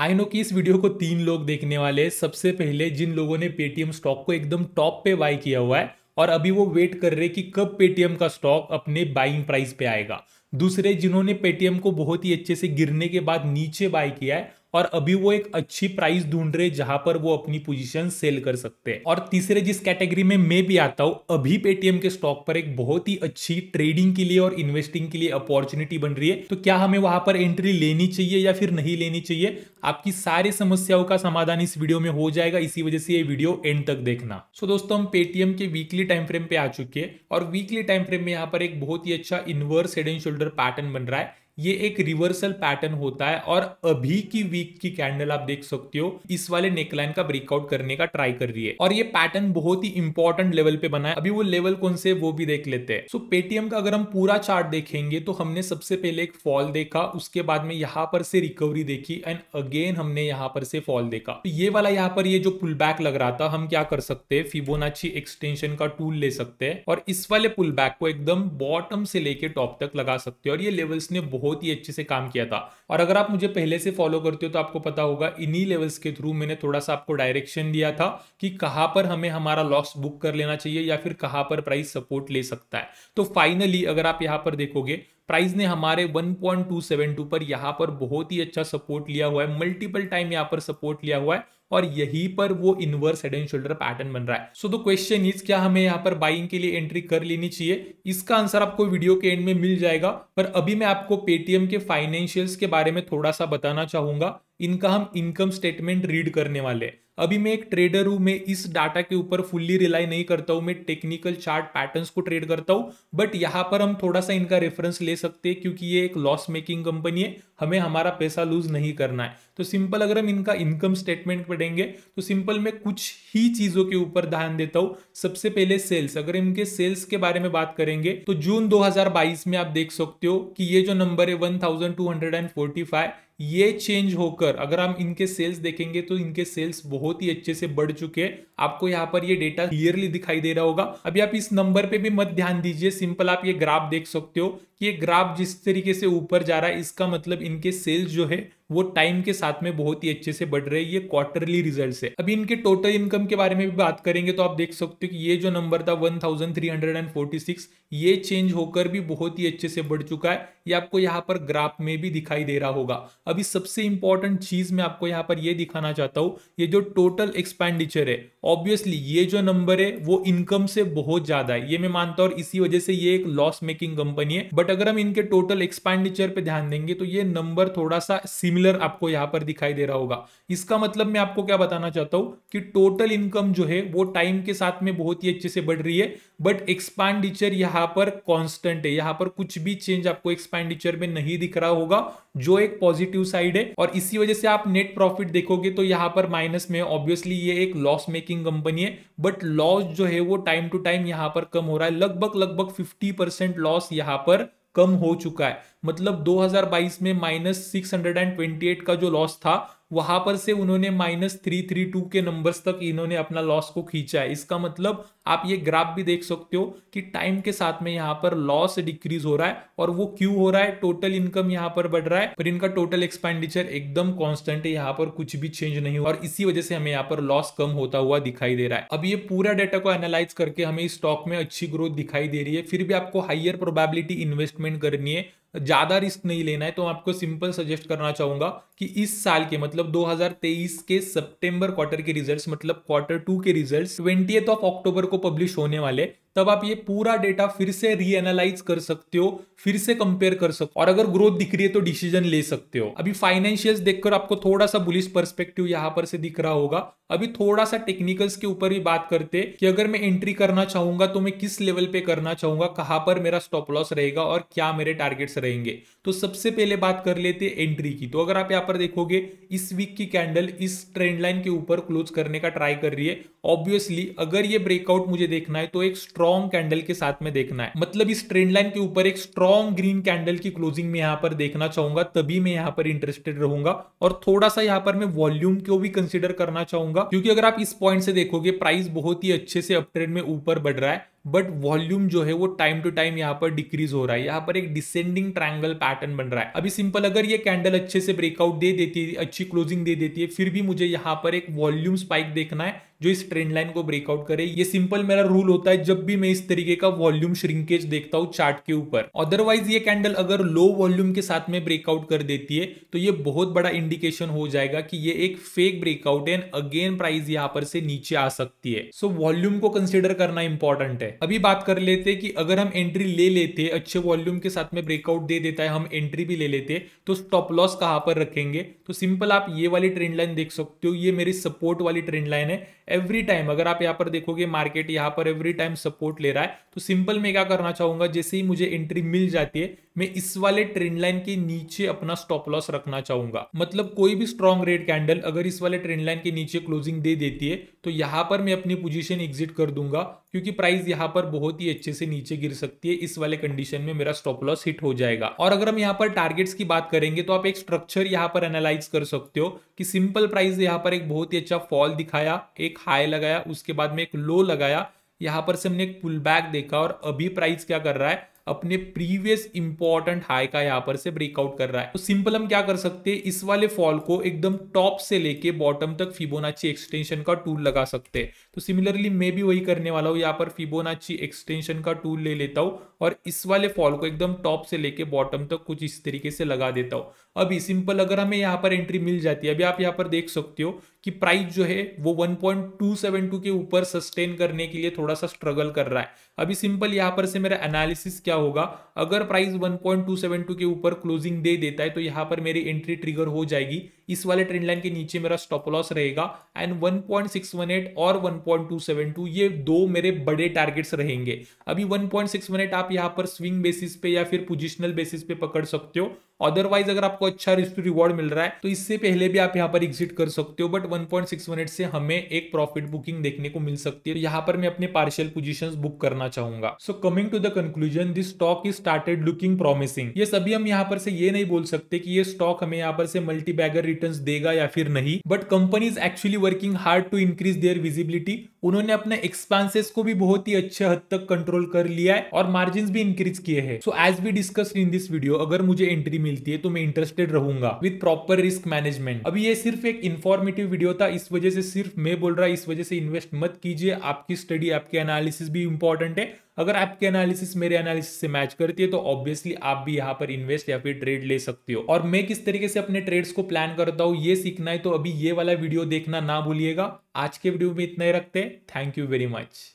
I know कि इस video को तीन लोग देखने वाले सबसे पहले जिन लोगों ने पेटीएम स्टॉक को एकदम टॉप पे बाई किया हुआ है और अभी वो वेट कर रहे हैं कि कब पेटीएम का स्टॉक अपने बाइंग प्राइस पे आएगा दूसरे जिन्होंने पेटीएम को बहुत ही अच्छे से गिरने के बाद नीचे बाय किया है और अभी वो एक अच्छी प्राइस ढूंढ रहे जहां पर वो अपनी पोजीशन सेल कर सकते हैं और तीसरे जिस कैटेगरी में मैं भी आता हूं अभी पेटीएम के स्टॉक पर एक बहुत ही अच्छी ट्रेडिंग के लिए और इन्वेस्टिंग के लिए अपॉर्चुनिटी बन रही है तो क्या हमें वहां पर एंट्री लेनी चाहिए या फिर नहीं लेनी चाहिए आपकी सारी समस्याओं का समाधान इस वीडियो में हो जाएगा इसी वजह से ये वीडियो एंड तक देखना सो दोस्तों हम पेटीएम के वीकली टाइम फ्रेम पे आ चुके हैं और वीकली टाइम फ्रेम में यहाँ पर एक बहुत ही अच्छा inverse head and shoulder pattern बन रहा है ये एक रिवर्सल पैटर्न होता है और अभी की वीक की कैंडल आप देख सकते हो इस वाले नेकलाइन का ब्रेकआउट करने का ट्राई कर रही है और ये पैटर्न बहुत ही इंपॉर्टेंट लेवल पे बना है अभी वो लेवल कौन से वो भी देख लेते हैं सो पेटीएम का अगर हम पूरा चार्ट देखेंगे तो हमने सबसे पहले एक फॉल देखा उसके बाद में यहाँ पर से रिकवरी देखी एंड अगेन हमने यहाँ पर से फॉल देखा तो ये वाला यहाँ पर ये जो पुल बैक लग रहा था हम क्या कर सकते हैं फिबोनाची एक्सटेंशन का टूल ले सकते हैं और इस वाले पुल बैक को एकदम बॉटम से लेके टॉप तक लगा सकते हैं और ये लेवल्स ने बहुत बहुत ही अच्छे से काम किया था और अगर आप मुझे पहले से फॉलो करते हो तो आपको पता होगा इन्हीं लेवल्स के थ्रू मैंने थोड़ा सा आपको डायरेक्शन दिया था कि कहाँ पर हमें हमारा लॉस बुक कर लेना चाहिए या फिर कहाँ पर प्राइस सपोर्ट ले सकता है तो फाइनली अगर आप यहाँ पर देखोगे प्राइस ने हमारे 1.272 पर यहां पर बहुत ही अच्छा सपोर्ट लिया हुआ है मल्टीपल टाइम यहां पर सपोर्ट लिया हुआ है और यहीं पर वो inverse head and shoulder pattern बन रहा है सो द क्वेश्चन इज क्या हमें यहाँ पर बाइंग के लिए एंट्री कर लेनी चाहिए इसका आंसर आपको वीडियो के एंड में मिल जाएगा पर अभी मैं आपको पेटीएम के फाइनेंशियल्स के बारे में थोड़ा सा बताना चाहूंगा इनका हम इनकम स्टेटमेंट रीड करने वाले हैं अभी मैं एक ट्रेडर हूं मैं इस डाटा के ऊपर फुल्ली रिलाई नहीं करता हूं मैं टेक्निकल चार्ट पैटर्न्स को ट्रेड करता हूं बट यहां पर हम थोड़ा सा इनका रेफरेंस ले सकते हैं क्योंकि ये एक लॉस मेकिंग कंपनी है हमें हमारा पैसा लूज नहीं करना है तो सिंपल अगर हम इनका इनकम स्टेटमेंट पढ़ेंगे तो सिंपल मैं कुछ ही चीजों के ऊपर ध्यान देता हूं सबसे पहले सेल्स अगर इनके सेल्स के बारे में बात करेंगे तो जून दो में आप देख सकते हो कि ये जो नंबर है वन ये चेंज होकर अगर हम इनके सेल्स देखेंगे तो इनके सेल्स बहुत ही अच्छे से बढ़ चुके हैं आपको यहाँ पर ये डेटा क्लियरली दिखाई दे रहा होगा अभी आप इस नंबर पे भी मत ध्यान दीजिए सिंपल आप ये ग्राफ देख सकते हो ये ग्राफ जिस तरीके से ऊपर जा रहा है इसका मतलब इनके सेल्स जो है वो टाइम के साथ में बहुत ही अच्छे से बढ़ रहे हैं ये क्वार्टरली रिजल्ट है अभी इनके टोटल इनकम के बारे में भी बात करेंगे तो आप देख सकते हो कि ये जो नंबर था 1346 ये चेंज होकर भी बहुत ही अच्छे से बढ़ चुका है ये आपको यहाँ पर ग्राफ में भी दिखाई दे रहा होगा अभी सबसे इंपॉर्टेंट चीज मैं आपको यहाँ पर ये दिखाना चाहता हूँ ये जो टोटल एक्सपेंडिचर है ऑब्वियसली ये जो नंबर है वो इनकम से बहुत ज्यादा है ये मैं मानता हूँ इसी वजह से ये एक लॉस मेकिंग कंपनी है बट अगर हम इनके टोटल एक्सपेंडिचर पे ध्यान देंगे तो ये नंबर थोड़ा सा सिमिलर आपको यहाँ पर दिखाई दे रहा होगा इसका मतलब मैं आपको क्या बताना चाहता हूँ कि टोटल इनकम जो है वो टाइम के साथ में बहुत ही अच्छे से बढ़ रही है बट एक्सपेंडिचर यहाँ पर कॉन्स्टेंट है यहाँ पर कुछ भी चेंज आपको एक्सपेंडिचर में नहीं दिख रहा होगा जो एक पॉजिटिव साइड है और इसी वजह से आप नेट प्रॉफिट देखोगे तो यहाँ पर माइनस में ऑब्वियसली ये एक लॉस मेकिंग कंपनी है बट लॉस जो है वो टाइम टू टाइम यहाँ पर कम हो रहा है लगभग लगभग 50 परसेंट लॉस यहाँ पर कम हो चुका है मतलब 2022 में माइनस सिक्स का जो लॉस था वहां पर से उन्होंने माइनस थ्री थ्री टू के नंबर्स तक इन्होंने अपना लॉस को खींचा है इसका मतलब आप ये ग्राफ भी देख सकते हो कि टाइम के साथ में यहाँ पर लॉस डिक्रीज हो रहा है और वो क्यों हो रहा है टोटल इनकम यहाँ पर बढ़ रहा है पर इनका टोटल एक्सपेंडिचर एकदम कॉन्स्टेंट है यहाँ पर कुछ भी चेंज नहीं हुआ और इसी वजह से हमें यहाँ पर लॉस कम होता हुआ दिखाई दे रहा है अब ये पूरा डाटा को एनालाइज करके हमें स्टॉक में अच्छी ग्रोथ दिखाई दे रही है फिर भी आपको हाइयर प्रोबेबिलिटी इन्वेस्टमेंट करनी है ज़्यादा रिस्क नहीं लेना है तो आपको सिंपल सजेस्ट करना चाहूंगा कि इस साल के मतलब 2023 के सितंबर क्वार्टर के रिजल्ट्स मतलब क्वार्टर टू के रिजल्ट्स ट्वेंटी ऑफ अक्टूबर को पब्लिश होने वाले तब आप ये पूरा डेटा फिर से रीएनालाइज कर सकते हो फिर से कंपेयर कर सकते हो और अगर ग्रोथ दिख रही है तो डिसीजन ले सकते हो अभी फाइनेंशियल देखकर आपको थोड़ा सा बुलिस परस्पेक्टिव यहां पर से दिख रहा होगा अभी थोड़ा सा टेक्निकल्स के ऊपर भी बात करते कि अगर मैं एंट्री करना चाहूंगा तो मैं किस लेवल पे करना चाहूंगा कहां पर मेरा स्टॉप लॉस रहेगा और क्या मेरे टारगेट्स रहेंगे तो सबसे पहले बात कर लेते एंट्री की तो अगर आप यहाँ पर देखोगे इस वीक की कैंडल इस ट्रेंड लाइन के ऊपर क्लोज करने का ट्राई कर रही है ऑब्वियसली अगर ये ब्रेकआउट मुझे देखना है तो एक स्ट्रॉन्ग कैंडल के साथ में देखना है मतलब इस ट्रेंड लाइन के ऊपर एक स्ट्रॉन्ग ग्रीन कैंडल की क्लोजिंग में यहाँ पर देखना चाहूंगा तभी मैं यहाँ पर इंटरेस्टेड रहूंगा और थोड़ा सा यहाँ पर मैं वॉल्यूम को भी कंसिडर करना चाहूंगा क्योंकि अगर आप इस पॉइंट से देखोगे प्राइस बहुत ही अच्छे से अपट्रेंड में ऊपर बढ़ रहा है बट वॉल्यूम जो है वो टाइम टू टाइम यहाँ पर डिक्रीज हो रहा है यहाँ पर एक डिसेंडिंग ट्रायंगल पैटर्न बन रहा है अभी सिंपल अगर ये कैंडल अच्छे से ब्रेकआउट दे देती है अच्छी क्लोजिंग दे देती है फिर भी मुझे यहाँ पर एक वॉल्यूम स्पाइक देखना है जो इस ट्रेंड लाइन को ब्रेकआउट करे ये सिंपल मेरा रूल होता है जब भी मैं इस तरीके का वॉल्यूम श्रिंकेज देखता हूँ चार्ट के ऊपर अदरवाइज ये कैंडल अगर लो वॉल्यूम के साथ में ब्रेकआउट कर देती है तो ये बहुत बड़ा इंडिकेशन हो जाएगा कि ये एक फेक ब्रेकआउट है एंड अगेन प्राइस यहाँ पर से नीचे आ सकती है सो so, वॉल्यूम को कंसिडर करना इंपॉर्टेंट है अभी बात कर लेते कि अगर हम एंट्री ले लेते अच्छे वॉल्यूम के साथ में ब्रेकआउट दे देता है हम एंट्री भी ले लेते तो स्टॉप लॉस कहां पर रखेंगे तो सिंपल आप ये वाली ट्रेंड लाइन देख सकते हो ये मेरी सपोर्ट वाली ट्रेंड लाइन है एवरी टाइम अगर आप यहाँ पर देखोगे मार्केट यहाँ पर एवरी टाइम सपोर्ट ले रहा है तो सिंपल मैं क्या करना चाहूंगा जैसे ही मुझे एंट्री मिल जाती है मैं इस वाले ट्रेंड लाइन के नीचे अपना स्टॉप लॉस रखना चाहूंगा मतलब कोई भी स्ट्रॉन्ग रेड कैंडल अगर इस वाले ट्रेंड लाइन के नीचे क्लोजिंग दे देती है तो यहां पर मैं अपनी पोजीशन एग्जिट कर दूंगा क्योंकि प्राइस यहां पर बहुत ही अच्छे से नीचे गिर सकती है इस वाले कंडीशन में मेरा स्टॉप लॉस हिट हो जाएगा और अगर हम यहाँ पर टारगेट्स की बात करेंगे तो आप एक स्ट्रक्चर यहाँ पर एनालाइज कर सकते हो कि सिंपल प्राइस यहाँ पर एक बहुत ही अच्छा फॉल दिखाया एक हाई लगाया उसके बाद में एक लो लगाया यहाँ पर से हमने एक पुल बैक देखा और अभी प्राइस क्या कर रहा है अपने प्रीवियस इंपॉर्टेंट हाई का यहां पर से ब्रेकआउट कर रहा है तो सिंपल हम क्या कर सकते हैं इस वाले फॉल को एकदम टॉप से लेके बॉटम तक फिबोनाची एक्सटेंशन का टूल लगा सकते हैं तो सिमिलरली मैं भी वही करने वाला हूं यहां पर फिबोनाची एक्सटेंशन का टूल ले लेता हूं और इस वाले फॉल को एकदम टॉप से लेके बॉटम तक कुछ इस तरीके से लगा देता हूं अभी सिंपल अगर हमें यहां पर एंट्री मिल जाती है अभी आप यहां पर देख सकते हो कि प्राइस जो है वो 1.272 के ऊपर सस्टेन करने के लिए थोड़ा सा स्ट्रगल कर रहा है अभी सिंपल यहां पर से मेरा एनालिसिस क्या क्या होगा अगर प्राइस 1.272 के ऊपर क्लोजिंग दे देता है तो यहाँ पर मेरी एंट्री ट्रिगर हो जाएगी इस वाले ट्रेंड लाइन के नीचे मेरा स्टॉप लॉस रहेगा एंड 1.618 और 1.272 ये दो मेरे बड़े टारगेट्स रहेंगे अभी 1.618 आप यहाँ पर स्विंग बेसिस पे या फिर पोजिशनल बेसिस पे पकड़ सकते हो अदरवाइज अगर आपको अच्छा रिस्क रिवॉर्ड मिल रहा है तो इससे पहले भी आप यहाँ पर एग्जिट कर सकते हो बट 1.618 से हमें एक प्रॉफिट बुकिंग देखने को मिल सकती है यहाँ पर मैं अपने पार्शियल पोजिशन बुक करना चाहूंगा so coming to the conclusion this stock is started looking promising ये सभी हम यहाँ पर से ये नहीं बोल सकते कि ये स्टॉक हमें यहाँ पर से मल्टी बैगर रिटर्न देगा या फिर नहीं but company is actually working hard to increase their visibility उन्होंने अपने एक्सपेंसेस को भी बहुत ही अच्छे हद तक कंट्रोल कर लिया है और मार्जिन भी इंक्रीज किए हैं so as we discuss in this video अगर मुझे एंट्री मिलती है तो मैं इंटरेस्टेड रहूंगा विद प्रॉपर रिस्क मैनेजमेंट अभी ये सिर्फ एक इन्फॉर्मेटिव वीडियो था इस वजह से सिर्फ मैं बोल रहा इस वजह से इन्वेस्ट मत कीजिए आपकी स्टडी आपकी एनालिसिस भी इंपॉर्टेंट है अगर आपके एनालिसिस मेरे एनालिसिस से मैच करती है तो ऑब्वियसली आप भी यहाँ पर इन्वेस्ट या फिर ट्रेड ले सकते हो और मैं किस तरीके से अपने ट्रेड्स को प्लान करता हूँ ये सीखना है तो अभी ये वाला वीडियो देखना ना भूलिएगा आज के वीडियो में इतना ही रखते हैं थैंक यू वेरी मच